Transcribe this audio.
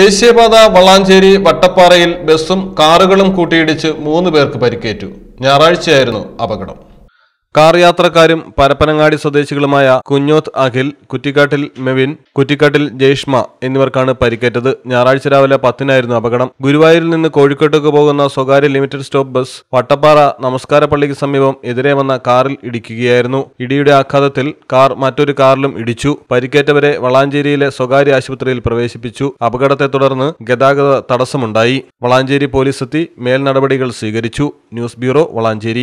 ദേശീയപാത വള്ളാഞ്ചേരി വട്ടപ്പാറയിൽ ബസ്സും കാറുകളും കൂട്ടിയിടിച്ച് മൂന്ന് പേർക്ക് പരിക്കേറ്റു ഞായറാഴ്ചയായിരുന്നു അപകടം കാർ യാത്രക്കാരും പരപ്പനങ്ങാടി സ്വദേശികളുമായ കുഞ്ഞോത്ത് അഖിൽ കുറ്റിക്കാട്ടിൽ മെവിൻ കുറ്റിക്കാട്ടിൽ ജയ്ഷ്മ എന്നിവർക്കാണ് പരിക്കേറ്റത് ഞായറാഴ്ച രാവിലെ പത്തിനായിരുന്നു അപകടം ഗുരുവായൂരിൽ നിന്ന് കോഴിക്കോട്ടേക്ക് പോകുന്ന സ്വകാര്യ ലിമിറ്റഡ് സ്റ്റോപ്പ് ബസ് വട്ടപ്പാറ നമസ്കാരപ്പള്ളിക്ക് സമീപം എതിരെ വന്ന കാറിൽ ഇടിക്കുകയായിരുന്നു ഇടിയുടെ ആഘാതത്തിൽ കാർ മറ്റൊരു കാറിലും ഇടിച്ചു പരിക്കേറ്റവരെ വളാഞ്ചേരിയിലെ സ്വകാര്യ ആശുപത്രിയിൽ പ്രവേശിപ്പിച്ചു അപകടത്തെ തുടർന്ന് ഗതാഗത തടസ്സമുണ്ടായി വളാഞ്ചേരി പോലീസ് എത്തി മേൽനടപടികൾ സ്വീകരിച്ചു ന്യൂസ് ബ്യൂറോ വളാഞ്ചേരി